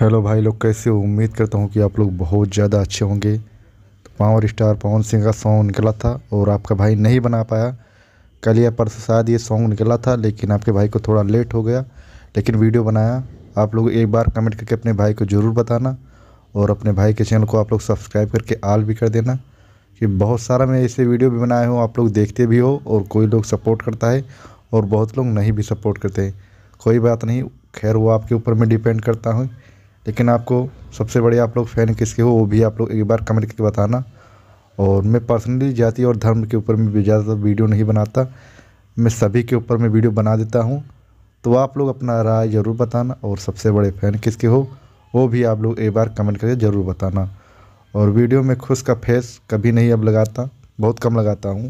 hello भाई लोग कैसे उम्मीद करता हूँ कि आप लोग बहुत ज़्यादा अच्छे होंगे तो पावर स्टार पवन सिंह का सॉन्ग निकला था और आपका भाई नहीं बना पाया कल या परसों शायद ये सॉन्ग निकला था लेकिन आपके भाई को थोड़ा लेट हो गया लेकिन वीडियो बनाया आप लोग एक बार कमेंट करके अपने भाई को ज़रूर बताना और अपने भाई के चैनल को आप लोग सब्सक्राइब करके आल भी कर देना कि बहुत सारा मैं ऐसे वीडियो भी बनाए हूँ आप लोग देखते भी हो और कोई लोग सपोर्ट करता है और बहुत लोग नहीं भी सपोर्ट करते कोई बात नहीं खैर वो आपके ऊपर मैं डिपेंड करता हूँ लेकिन आपको सबसे बड़े आप लोग फ़ैन किसके हो वो भी आप लोग एक बार कमेंट करके बताना और मैं पर्सनली जाति और धर्म के ऊपर मैं ज़्यादातर वीडियो नहीं बनाता मैं सभी के ऊपर में वीडियो बना देता हूँ तो आप लोग अपना राय ज़रूर बताना और सबसे बड़े फ़ैन किसके हो वो भी आप लोग एक बार कमेंट करके ज़रूर बताना और वीडियो में खुश का फेस कभी नहीं अब लगाता बहुत कम लगाता हूँ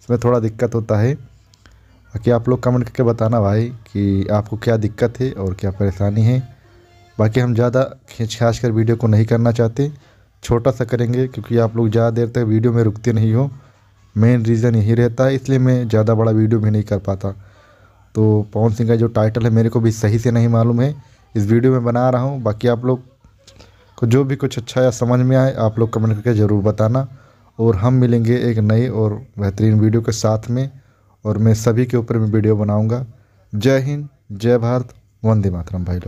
उसमें थोड़ा दिक्कत होता है बाकी आप लोग कमेंट करके बताना भाई कि आपको क्या दिक्कत है और क्या परेशानी है बाकी हम ज़्यादा खींच खाँच कर वीडियो को नहीं करना चाहते छोटा सा करेंगे क्योंकि आप लोग ज़्यादा देर तक वीडियो में रुकते नहीं हो मेन रीज़न यही रहता है इसलिए मैं ज़्यादा बड़ा वीडियो भी नहीं कर पाता तो पवन सिंह का जो टाइटल है मेरे को भी सही से नहीं मालूम है इस वीडियो में बना रहा हूँ बाकी आप लोग को जो भी कुछ अच्छा या समझ में आए आप लोग कमेंट करके ज़रूर बताना और हम मिलेंगे एक नए और बेहतरीन वीडियो के साथ में और मैं सभी के ऊपर भी वीडियो बनाऊँगा जय हिंद जय भारत वंदे मातरम भाई लोग